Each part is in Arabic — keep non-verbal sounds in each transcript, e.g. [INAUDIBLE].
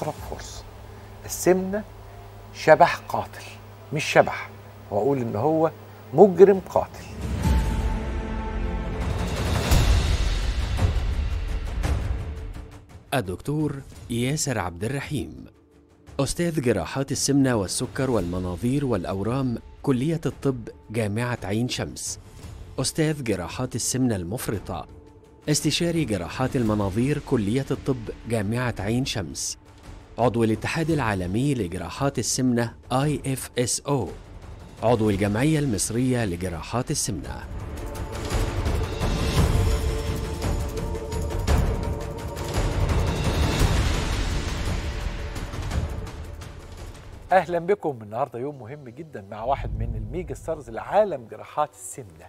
أقرب فرصة السمنة شبح قاتل مش شبح وأقول إن هو مجرم قاتل الدكتور ياسر عبد الرحيم أستاذ جراحات السمنة والسكر والمناظير والأورام كلية الطب جامعة عين شمس أستاذ جراحات السمنة المفرطة استشاري جراحات المناظير كلية الطب جامعة عين شمس عضو الاتحاد العالمي لجراحات السمنة IFSO عضو الجمعية المصرية لجراحات السمنة اهلا بكم النهارده يوم مهم جدا مع واحد من الميجا ستارز لعالم جراحات السمنه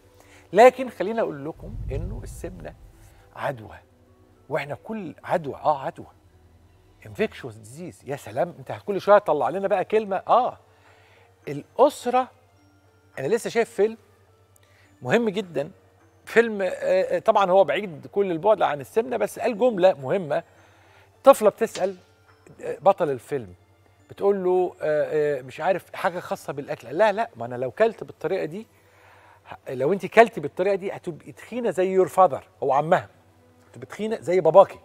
لكن خلينا اقول لكم انه السمنه عدوى واحنا كل عدوى اه عدوى انفكشوس ديزيز يا سلام انت كل شويه تطلع لنا بقى كلمه اه الاسره انا لسه شايف فيلم مهم جدا فيلم آه،, آه طبعا هو بعيد كل البعد عن السمنه بس قال جمله مهمه طفله بتسال آه، بطل الفيلم بتقول له آه،, آه مش عارف حاجه خاصه بالاكل قال لا لا ما انا لو كلت بالطريقه دي لو انت كلتي بالطريقه دي هتبقي تخينه زي يور فاذر او عمها تبقي تخينه زي باباكي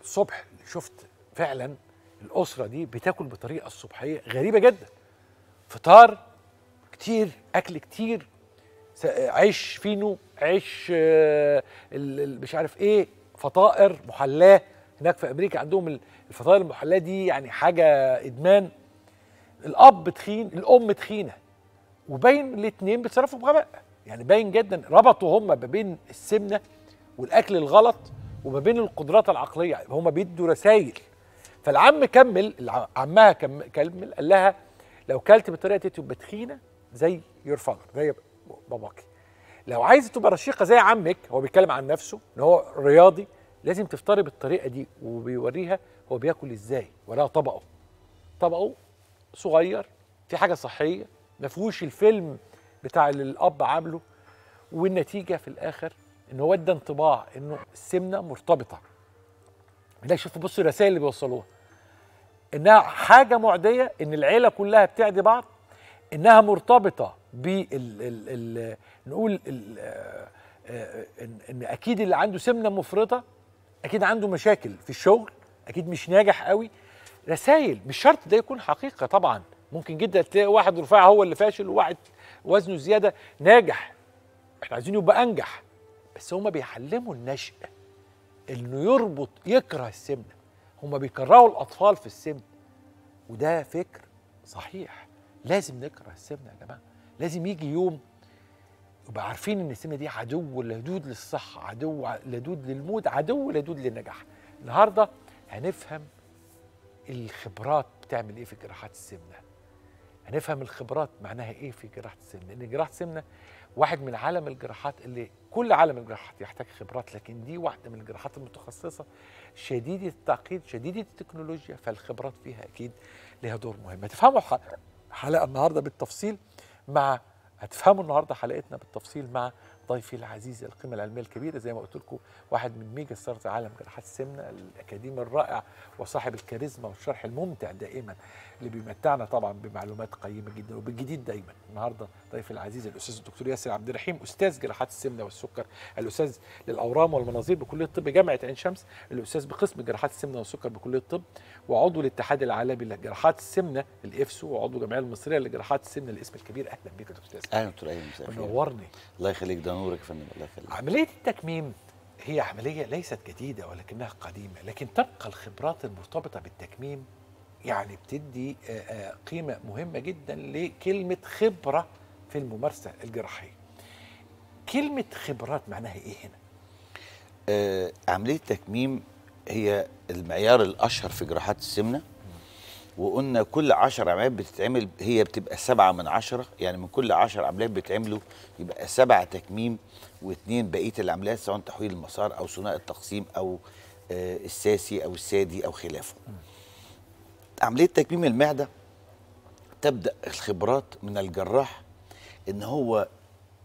الصبح شفت فعلا الاسره دي بتاكل بطريقه الصبحيه غريبه جدا فطار كتير اكل كتير عيش فينو عيش آه، مش عارف ايه فطائر محلاه هناك في امريكا عندهم الفطائر المحلاه دي يعني حاجه ادمان الاب تخين الام تخينه وباين الاثنين بيتصرفوا بغباء يعني باين جدا ربطوا هم ما بين السمنه والاكل الغلط وما بين القدرات العقليه يعني هما بيدوا رسائل فالعم كمل عمها كمل قال لها لو كلت بالطريقه دي تبقى تخينه زي يور فاذر زي باباكي لو عايزه تبقى رشيقه زي عمك هو بيتكلم عن نفسه ان هو رياضي لازم تفطري بالطريقه دي وبيوريها هو بياكل ازاي ولا طبقه طبقه صغير في حاجه صحيه ما فيهوش الفيلم بتاع اللي الاب عامله والنتيجه في الاخر ان هو ادى انطباع انه السمنه مرتبطه لا شوف بصوا الرسائل اللي بيوصلوها انها حاجه معديه ان العيله كلها بتعدي بعض انها مرتبطه بال نقول ال آه، ان اكيد اللي عنده سمنه مفرطه اكيد عنده مشاكل في الشغل اكيد مش ناجح قوي رسائل مش شرط ده يكون حقيقه طبعا ممكن جدا تلاقي واحد رفيع هو اللي فاشل وواحد وزنه زياده ناجح احنا عايزينه يبقى انجح بس هما بيعلموا النشء انه يربط يكره السمنه هما بيكرهوا الاطفال في السمن وده فكر صحيح لازم نكره السمنه يا جماعه لازم يجي يوم يبقى عارفين ان السمنه دي عدو لدود للصحه عدو لدود للمود عدو لدود للنجاح النهارده هنفهم الخبرات بتعمل ايه في جراحات السمنه هنفهم الخبرات معناها ايه في جراحه السمنه لان جراحه السمنه واحد من عالم الجراحات اللي كل عالم الجراحات يحتاج خبرات لكن دي واحده من الجراحات المتخصصه شديده التعقيد شديده التكنولوجيا فالخبرات فيها اكيد لها دور مهم هتفهموا حلقه النهارده بالتفصيل مع هتفهموا النهارده حلقتنا بالتفصيل مع ضيفي العزيز القيمة العلمية الكبيرة زي ما قلت لكم واحد من ميجا ستارز عالم جراحات السمنة الأكاديمي الرائع وصاحب الكاريزما والشرح الممتع دائما اللي بيمتعنا طبعا بمعلومات قيمة جدا وبالجديد دايما النهاردة ضيفي العزيز الأستاذ الدكتور ياسر عبد الرحيم أستاذ جراحات السمنة والسكر الأستاذ للأورام والمناظير بكلية الطب جامعة عين شمس الأستاذ بقسم جراحات السمنة والسكر بكلية الطب وعضو الاتحاد العالمي لجراحات السمنة الإفسو وعضو الجمعية المصرية لجراحات السمنة الاسم الكبير أهلا بيك يا دكتور ياسر أهلا دكتور أيمن الله يخليك ده نورك يا فندم الله يخليك عمليه التكميم هي عمليه ليست جديده ولكنها قديمه لكن تبقى الخبرات المرتبطه بالتكميم يعني بتدي آه، آه، قيمه مهمه جدا لكلمه خبره في الممارسه الجراحيه كلمه خبرات معناها ايه هنا آه، عمليه التكميم هي المعيار الاشهر في جراحات السمنه وقلنا كل 10 عمليات بتتعمل هي بتبقى سبعة من عشرة يعني من كل 10 عمليات بيتعملوا يبقى سبعة تكميم واثنين بقية العمليات سواء تحويل المسار أو ثناء التقسيم أو آه الساسي أو السادي أو خلافه عملية تكميم المعدة تبدأ الخبرات من الجراح إن هو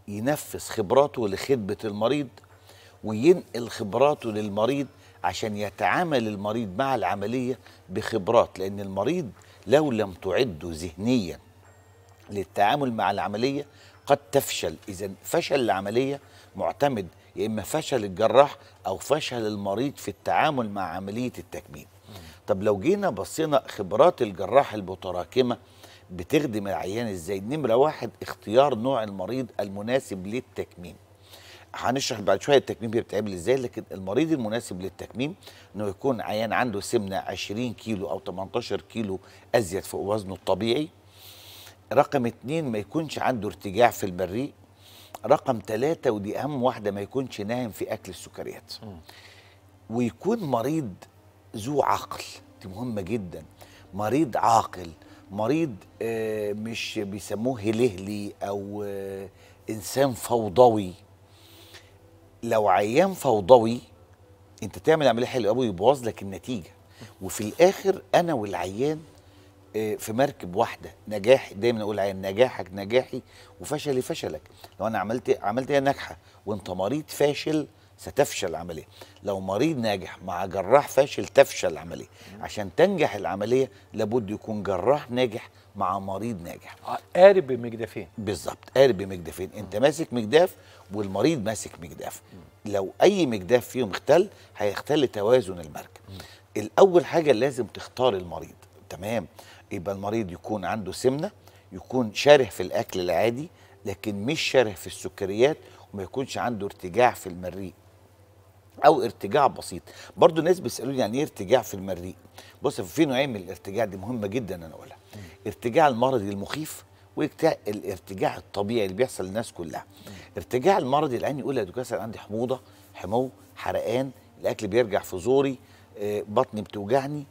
ينفذ خبراته لخدمة المريض وينقل خبراته للمريض عشان يتعامل المريض مع العملية بخبرات لأن المريض لو لم تعده ذهنيا للتعامل مع العملية قد تفشل إذا فشل العملية معتمد يا إما فشل الجراح أو فشل المريض في التعامل مع عملية التكميم طب لو جينا بصينا خبرات الجراح المتراكمة بتخدم العيان إزاي نمرة واحد اختيار نوع المريض المناسب للتكميم هنشرح بعد شويه التكميم بيتعمل ازاي لكن المريض المناسب للتكميم انه يكون عيان عنده سمنه 20 كيلو او 18 كيلو ازيد فوق وزنه الطبيعي رقم اتنين ما يكونش عنده ارتجاع في المريء رقم ثلاثة ودي أهم واحدة ما يكونش ناهم في أكل السكريات ويكون مريض ذو عقل دي مهمة جدا مريض عاقل مريض آه، مش بيسموه لهلي أو آه، إنسان فوضوي لو عيان فوضوي انت تعمل عمليه حلوه قوي يبوظ لك النتيجه وفي الاخر انا والعيان آه، في مركب واحده نجاح دايما اقول عيان نجاحك نجاحي وفشلي فشلك لو انا عملت عملت ايه ناجحه وانت مريض فاشل ستفشل العملية لو مريض ناجح مع جراح فاشل تفشل العملية عشان تنجح العملية لابد يكون جراح ناجح مع مريض ناجح آه، قارب بمجدفين بالظبط قارب بمجدفين انت ماسك مجداف والمريض ماسك مجداف لو اي مجداف فيهم اختل هيختل توازن المركب الاول حاجة لازم تختار المريض تمام يبقى المريض يكون عنده سمنة يكون شاره في الاكل العادي لكن مش شره في السكريات وما يكونش عنده ارتجاع في المريء او ارتجاع بسيط برضو الناس بيسالوني يعني ايه ارتجاع في المريء بص في نوعين من الارتجاع دي مهمه جدا انا اقولها ارتجاع المرضي المخيف الارتجاع الطبيعي اللي بيحصل للناس كلها ارتجاع المرضي العين يقول يا دكتور عندي حموضه حمو حرقان الاكل بيرجع في زوري آه، بطني بتوجعني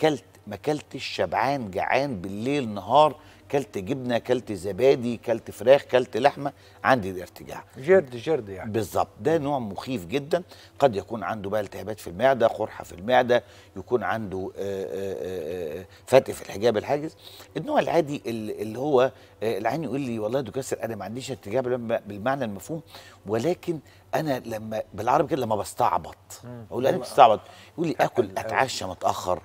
كلت ما كلتش شبعان جعان بالليل نهار كلت جبنه كلت زبادي كلت فراخ كلت لحمه عندي الارتجاع جرد جرد يعني بالظبط ده نوع مخيف جدا قد يكون عنده بقى التهابات في المعده قرحه في المعده يكون عنده آه، آه، آه، فتق في الحجاب الحاجز النوع العادي اللي هو العين يقول لي والله يا دكتور انا ما عنديش ارتجاع بالمعنى المفهوم ولكن انا لما بالعربي كده لما بستعبط اقول انا [LAUGHS] بستعبط يقول لي اكل اتعشى متاخر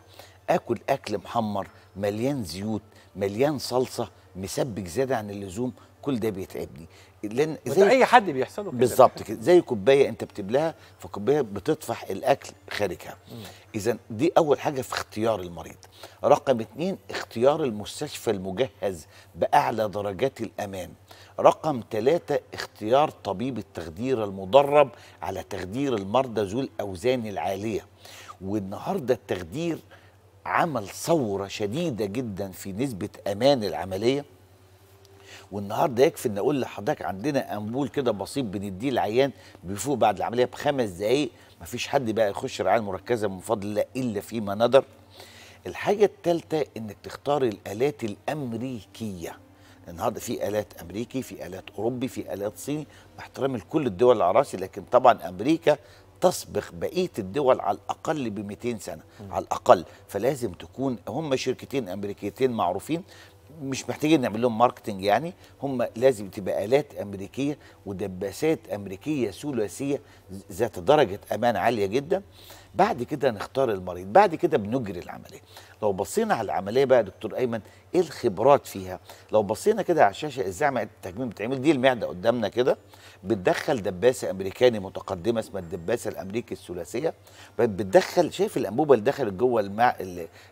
اكل اكل محمر مليان زيوت مليان صلصه مسبك زياده عن اللزوم كل ده بيتعبني لان زي اي حد بيحصله كده بالظبط كده زي كوبايه انت بتبلها فكوبايه بتطفح الاكل خارجها اذا دي اول حاجه في اختيار المريض رقم اتنين اختيار المستشفى المجهز باعلى درجات الامان رقم ثلاثة اختيار طبيب التخدير المدرب على تخدير المرضى ذو الأوزان العالية والنهاردة التخدير عمل ثورة شديدة جدا في نسبة أمان العملية والنهارده يكفي ان اقول لحضرتك عندنا امبول كده بسيط بنديه العيان بيفوق بعد العمليه بخمس دقائق مفيش حد بقى يخش رعايه مركزه من فضل الله الا فيما ندر الحاجه الثالثه انك تختار الالات الامريكيه النهارده في الات امريكي في الات اوروبي في الات صيني باحترام لكل الدول العراسي لكن طبعا امريكا تسبق بقيه الدول على الاقل ب 200 سنه م. على الاقل فلازم تكون هم شركتين امريكيتين معروفين مش محتاجين نعمل لهم ماركتنج يعني هم لازم تبقى الات امريكيه ودباسات امريكيه ثلاثيه ذات درجه امان عاليه جدا بعد كده نختار المريض بعد كده بنجري العمليه لو بصينا على العمليه بقى دكتور ايمن ايه الخبرات فيها لو بصينا كده على الشاشه ازاي عمليه التجميل بتعمل دي المعده قدامنا كده بتدخل دباسه امريكاني متقدمه اسمها الدباسه الامريكي الثلاثيه بتدخل شايف الانبوبه اللي دخلت جوه المع...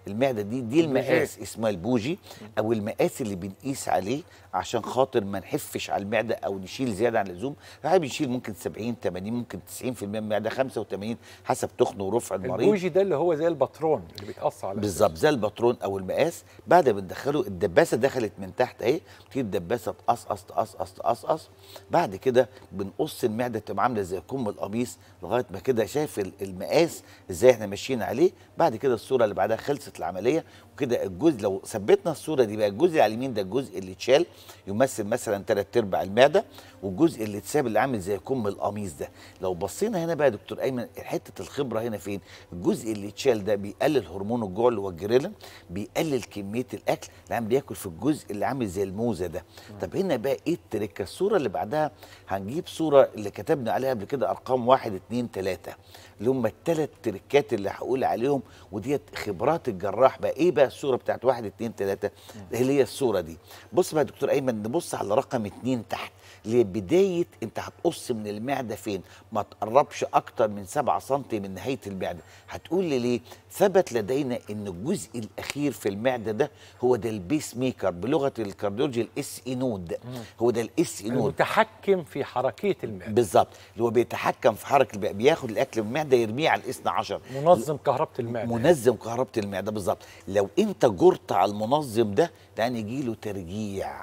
المعده دي دي المقاس اسمها البوجي او المقاس اللي بنقيس عليه عشان خاطر ما نحفش على المعده او نشيل زياده عن اللزوم فاحنا بنشيل ممكن 70 80 ممكن 90% من المعده 85 حسب تخن رفع المريض البوجي ده اللي هو زي الباترون اللي بيتقص على بالظبط زي الباترون او المقاس بعد ما تدخله الدباسه دخلت من تحت اهي بتيجي الدباسه تقصقص تقصقص تقصقص بعد كده بنقص المعده تبقى عامله زي كم القميص لغايه ما كده شايف المقاس ازاي احنا ماشيين عليه بعد كده الصوره اللي بعدها خلصت العمليه كده الجزء لو ثبتنا الصوره دي بقى الجزء على اليمين ده الجزء اللي اتشال يمثل مثلا ثلاث ارباع المعده والجزء اللي اتساب اللي عامل زي كم القميص ده لو بصينا هنا بقى يا دكتور ايمن حته الخبره هنا فين الجزء اللي اتشال ده بيقلل هرمون الجوع اللي هو الجريلين بيقلل كميه الاكل اللي عم بياكل في الجزء اللي عامل زي الموزه ده طب هنا بقى ايه التركه الصوره اللي بعدها هنجيب صوره اللي كتبنا عليها قبل كده ارقام واحد اتنين تلاته اللي هم الثلاث تركات اللي هقول عليهم وديت خبرات الجراح بقى ايه بقى بقى الصوره بتاعت واحد اتنين تلاته اللي هي الصوره دي بص بقى يا دكتور ايمن نبص على رقم اتنين تحت اللي بدايه انت هتقص من المعده فين ما تقربش اكتر من 7 سم من نهايه المعده هتقول لي ليه ثبت لدينا ان الجزء الاخير في المعده ده هو ده البيس ميكر بلغه الكارديولوجي الاس اي نود هو ده الاس اي نود المتحكم في حركه المعده بالظبط اللي هو بيتحكم في حركه المعده بياخد الاكل من المعده يرميه على الاس 12 منظم كهربه المعده منظم كهربه المعده بالظبط لو انت جرت على المنظم ده ده له ترجيع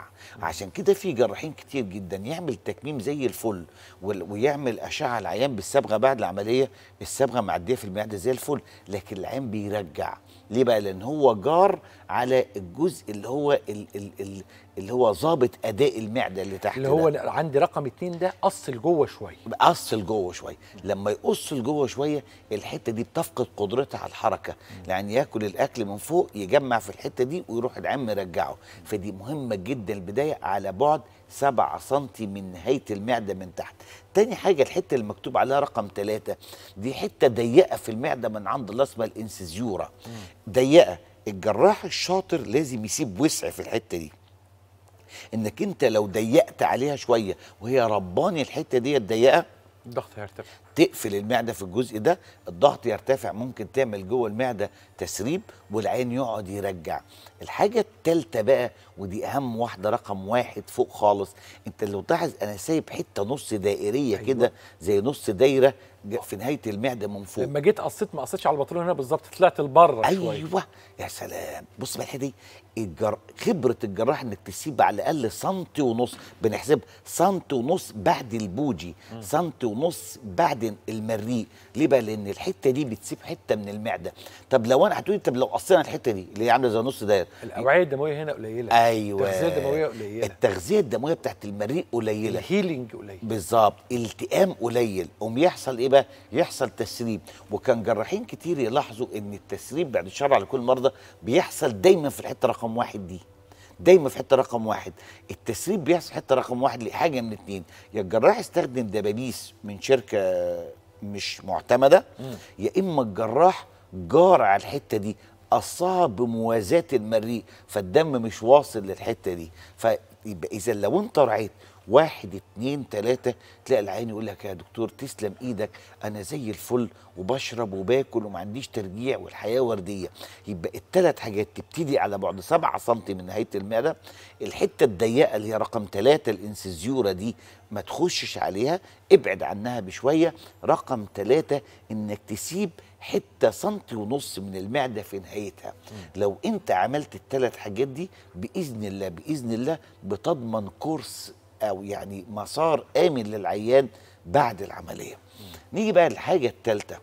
عشان كده في جراحين كتير جدا يعمل تكميم زي الفل ويعمل اشعه العيان بالصبغه بعد العمليه الصبغه معديه في المعده زي الفل لكن العين بيرجع ليه بقى لان هو جار على الجزء اللي هو ال ال ال اللي هو ظابط اداء المعده اللي تحت اللي هو ده. عندي رقم اتنين ده قص لجوه شويه قص لجوه شويه لما يقص لجوه شويه الحته دي بتفقد قدرتها على الحركه لان ياكل الاكل من فوق يجمع في الحته دي ويروح العين مرجع يرجعوا فدي مهمه جدا البدايه على بعد 7 سم من نهايه المعده من تحت تاني حاجه الحته اللي مكتوب عليها رقم ثلاثة دي حته ضيقه في المعده من عند الله اسمها الانسيزيورا ضيقه الجراح الشاطر لازم يسيب وسع في الحته دي انك انت لو ضيقت عليها شويه وهي رباني الحته دي ضيقه الضغط هيرتفع تقفل المعده في الجزء ده الضغط يرتفع ممكن تعمل جوه المعده تسريب والعين يقعد يرجع الحاجه الثالثه بقى ودي اهم واحده رقم واحد فوق خالص انت لو تلاحظ انا سايب حته نص دائريه أيوة. كده زي نص دايره في نهايه المعده من فوق لما جيت قصيت ما قصيتش على البطلون هنا بالظبط طلعت لبره ايوه شوية. يا سلام بص بقى الحته دي الجر... خبره الجراح انك تسيب على الاقل سنتي ونص بنحسب سنتي ونص بعد البوجي سنتي ونص بعد المعدن المريء ليه بقى لان الحته دي بتسيب حته من المعده طب لو انا هتقولي طب لو قصينا الحته دي اللي هي عامله زي نص دايره الاوعيه الدمويه هنا قليله ايوه التغذيه الدمويه قليله التغذيه الدمويه بتاعت المريء قليله الهيلينج قليل بالظبط التئام قليل قوم يحصل ايه بقى يحصل تسريب وكان جراحين كتير يلاحظوا ان التسريب بعد الشر على كل المرضى بيحصل دايما في الحته رقم واحد دي دايما في حته رقم واحد التسريب بيحصل حته رقم واحد لحاجه من اتنين يا الجراح استخدم دبابيس من شركه مش معتمده يا اما الجراح جار على الحته دي قصها بموازاه المريء فالدم مش واصل للحته دي فيبقى اذا لو انت رعيت واحد اتنين تلاتة تلاقي العين يقول لك يا دكتور تسلم ايدك انا زي الفل وبشرب وباكل وما عنديش ترجيع والحياة وردية يبقى التلات حاجات تبتدي على بعد سبعة سم من نهاية المعدة الحتة الضيقة اللي هي رقم تلاتة الانسيزيورا دي ما تخشش عليها ابعد عنها بشوية رقم تلاتة انك تسيب حته سنتي ونص من المعده في نهايتها م. لو انت عملت التلات حاجات دي باذن الله باذن الله بتضمن كورس او يعني مسار امن للعيان بعد العمليه نيجي بقى للحاجه الثالثه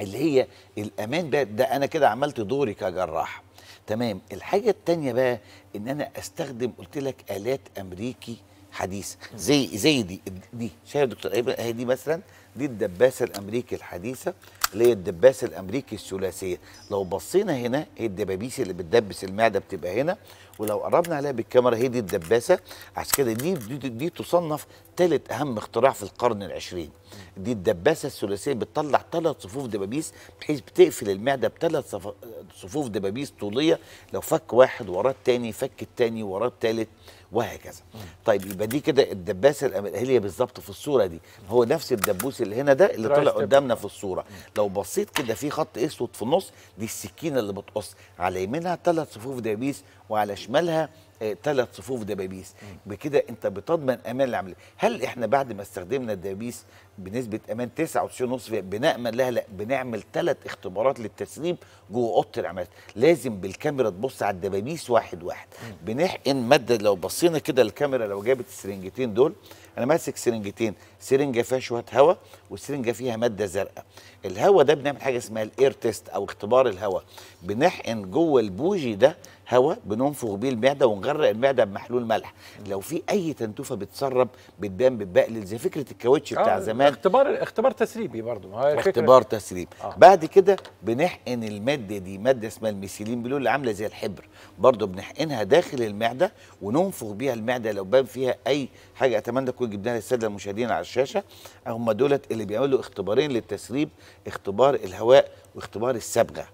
اللي هي الامان بقى ده انا كده عملت دوري كجراح تمام الحاجه الثانيه بقى ان انا استخدم قلت لك الات امريكي حديث زي زي دي دي شايف دكتور ايمن اهي دي مثلا دي الدباسه الامريكي الحديثه اللي هي الدباسه الامريكي الثلاثيه لو بصينا هنا هي الدبابيس اللي بتدبس المعده بتبقى هنا ولو قربنا عليها بالكاميرا هي دي الدباسه عشان كده دي, دي دي تصنف ثالث اهم اختراع في القرن العشرين دي الدباسه الثلاثيه بتطلع ثلاث صفوف دبابيس بحيث بتقفل المعده بثلاث صفوف دبابيس طوليه لو فك واحد وراه الثاني فك الثاني وراه الثالث وهكذا طيب يبقى دي كده الدباسه الاهليه بالظبط في الصوره دي هو نفس الدبوس اللي هنا ده اللي طلع قدامنا في الصوره لو بصيت كده في خط اسود في النص دي السكينه اللي بتقص على يمينها ثلاث صفوف دبابيس وعلى يشملها ثلاث آه، صفوف دبابيس بكده انت بتضمن امان العمليه هل احنا بعد ما استخدمنا الدبابيس بنسبه امان 99.5 بنامن لها لا بنعمل ثلاث اختبارات للتسليم جوه اوضه العمليات لازم بالكاميرا تبص على الدبابيس واحد واحد بنحقن ماده لو بصينا كده الكاميرا لو جابت السرنجتين دول انا ماسك سرنجتين سرنجه فيها شويه هواء والسرنجه فيها ماده زرقاء الهواء ده بنعمل حاجه اسمها الاير تيست او اختبار الهواء بنحقن جوه البوجي ده هواء بننفخ بيه المعده ونغرق المعده بمحلول ملح لو في اي تنتوفه بتسرب بتبان بتبقلل زي فكره الكاوتش آه بتاع زمان اختبار اختبار تسريبي برضه اختبار تسريب آه. بعد كده بنحقن الماده دي ماده اسمها الميسيلين بلول اللي عامله زي الحبر برضه بنحقنها داخل المعده وننفخ بيها المعده لو بان فيها اي حاجه اتمنى تكون جبناها للساده المشاهدين على الشاشه هم دولت اللي بيعملوا اختبارين للتسريب اختبار الهواء واختبار الصبغه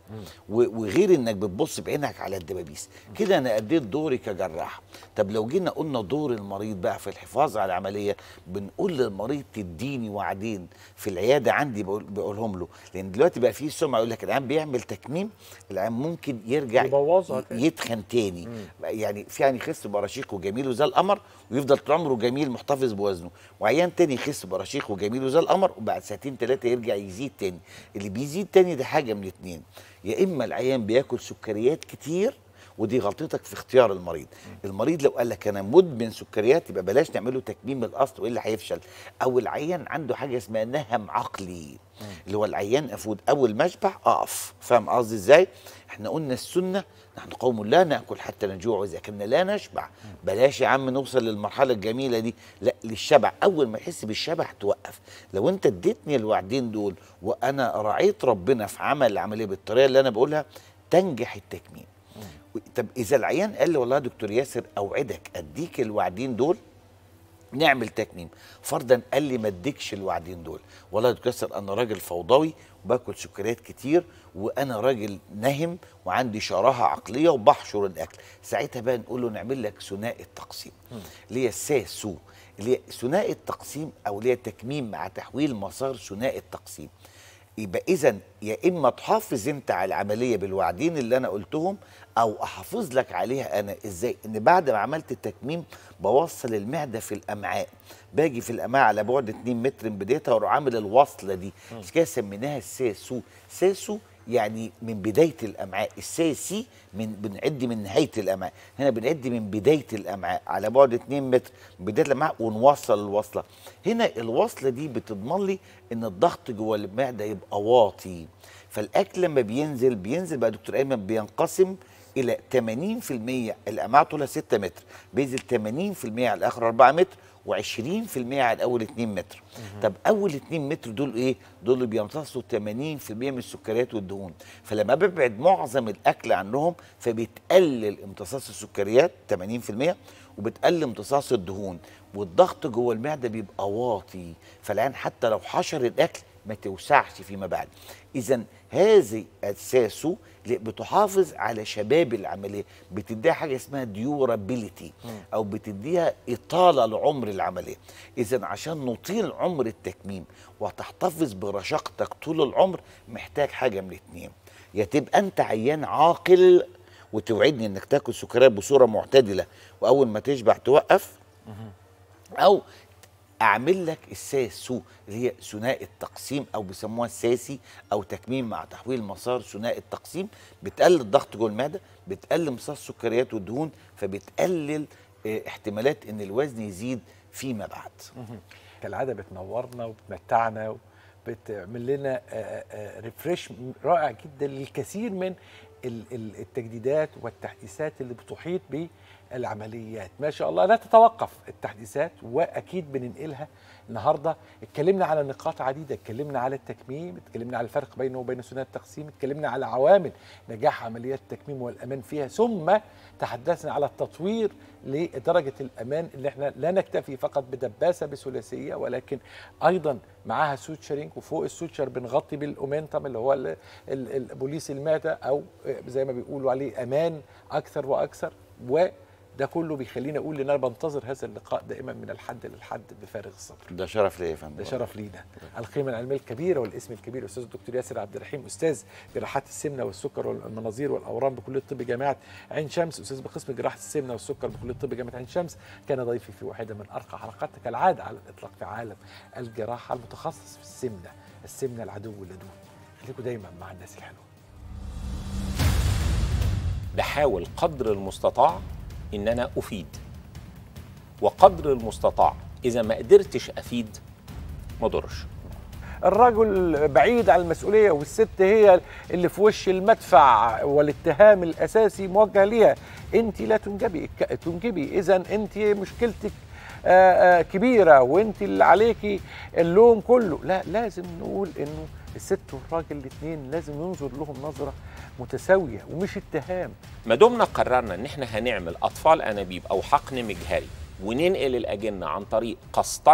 وغير انك بتبص بعينك على الدبابيس كويس كده انا اديت دوري كجراح طب لو جينا قلنا دور المريض بقى في الحفاظ على العمليه بنقول للمريض تديني وعدين في العياده عندي بقول بقولهم له لان دلوقتي بقى في سمعه يقول لك العيان بيعمل تكميم العيان ممكن يرجع يبوظها يتخن تاني يعني في يعني يخس برشيقه جميل وزي القمر ويفضل طول عمره جميل محتفظ بوزنه وعيان تاني يخس برشيقه جميل وزي القمر وبعد ساعتين ثلاثه يرجع يزيد تاني اللي بيزيد تاني ده حاجه من اتنين يا اما العيان بياكل سكريات كتير ودي غلطتك في اختيار المريض المريض لو قال لك انا مدمن سكريات يبقى بلاش نعمله تكميم الاصل والا هيفشل او العيان عنده حاجه اسمها نهم عقلي اللي هو العيان افود اول ما اشبع اقف فاهم قصدي ازاي احنا قلنا السنه نحن قوم لا ناكل حتى نجوع واذا كنا لا نشبع بلاش يا عم نوصل للمرحله الجميله دي لا للشبع اول ما يحس بالشبع توقف لو انت اديتني الوعدين دول وانا راعيت ربنا في عمل العمليه بالطريقه اللي انا بقولها تنجح التكميم طب اذا العيان قال لي والله يا دكتور ياسر اوعدك اديك الوعدين دول نعمل تكميم فرضا قال لي ما اديكش الوعدين دول والله يا دكتور ياسر انا راجل فوضوي وباكل سكريات كتير وانا راجل نهم وعندي شراهه عقليه وبحشر الاكل ساعتها بقى نقول له نعمل لك ثنائي التقسيم اللي هي الساسو اللي هي ثنائي التقسيم او اللي هي تكميم مع تحويل مسار ثنائي التقسيم يبقى اذا يا اما تحافظ انت على العمليه بالوعدين اللي انا قلتهم او احافظ لك عليها انا ازاي ان بعد ما عملت التكميم بوصل المعده في الامعاء باجي في الامعاء على بعد 2 متر من بدايتها واروح عامل الوصله دي مش كده سميناها الساسو ساسو يعني من بدايه الامعاء الساسي من بنعد من نهايه الامعاء هنا بنعد من بدايه الامعاء على بعد 2 متر بدايه الامعاء ونوصل الوصله هنا الوصله دي بتضمن لي ان الضغط جوه المعده يبقى واطي فالاكل لما بينزل بينزل بقى دكتور ايمن بينقسم الى 80% الامعاء طولها 6 متر بينزل 80% على اخر 4 متر و20% على اول 2 متر طب اول 2 متر دول ايه دول اللي بيمتصوا 80% من السكريات والدهون فلما ببعد معظم الاكل عنهم فبتقلل امتصاص السكريات 80% وبتقلل امتصاص الدهون والضغط جوه المعده بيبقى واطي فالعين حتى لو حشر الاكل ما توسعش فيما بعد اذا هذه اساسه بتحافظ على شباب العمليه بتديها حاجه اسمها ديورابيليتي او بتديها اطاله لعمر العمليه اذا عشان نطيل عمر التكميم وتحتفظ برشاقتك طول العمر محتاج حاجه من الاثنين يا تبقى انت عيان عاقل وتوعدني انك تاكل سكريات بصوره معتدله واول ما تشبع توقف او اعمل لك الساسو اللي هي ثنائي التقسيم او بيسموها الساسي او تكميم مع تحويل مسار ثنائي التقسيم بتقلل ضغط جوه المعده بتقلل مسار السكريات والدهون فبتقلل اه احتمالات ان الوزن يزيد فيما بعد كالعاده بتنورنا وبتمتعنا بتعمل لنا ريفريش آه، آه، آه، رائع جدا للكثير من التجديدات والتحديثات اللي بتحيط العمليات ما شاء الله لا تتوقف التحديثات واكيد بننقلها النهارده اتكلمنا على نقاط عديده اتكلمنا على التكميم اتكلمنا على الفرق بينه وبين سنة التقسيم اتكلمنا على عوامل نجاح عمليات التكميم والامان فيها ثم تحدثنا على التطوير لدرجه الامان اللي احنا لا نكتفي فقط بدباسه بثلاثيه ولكن ايضا معاها سوتشرينج وفوق السوتشر بنغطي بالاومنتم اللي هو البوليس الماده او زي ما بيقولوا عليه امان اكثر واكثر و ده كله بيخليني اقول ان انا بنتظر هذا اللقاء دائما من الحد للحد بفارغ الصبر ده شرف ليا يا فندم ده شرف لينا القيمه العلميه الكبيره والاسم الكبير الاستاذ الدكتور ياسر عبد الرحيم استاذ جراحات السمنه والسكر والمناظير والاورام بكليه الطب جامعه عين شمس استاذ بقسم جراحه السمنه والسكر بكليه الطب جامعه عين شمس كان ضيفي في واحده من ارقى حلقات كالعاده على الاطلاق في عالم الجراحه المتخصص في السمنه السمنه العدو اللدود خليكم دايما مع الناس الحلوه بحاول قدر المستطاع ان انا افيد وقدر المستطاع اذا ما قدرتش افيد ما ضرش الرجل بعيد عن المسؤولية والست هي اللي في وش المدفع والاتهام الأساسي موجه ليها أنت لا تنجبي تنجبي إذا أنت مشكلتك آه، آه، كبيرة وأنت اللي عليكي اللوم كله لا لازم نقول أنه الست والراجل الاثنين لازم ينظر لهم نظرة متساويه ومش اتهام ما دمنا قررنا ان احنا هنعمل اطفال انابيب او حقن مجهري وننقل الاجنه عن طريق قسطره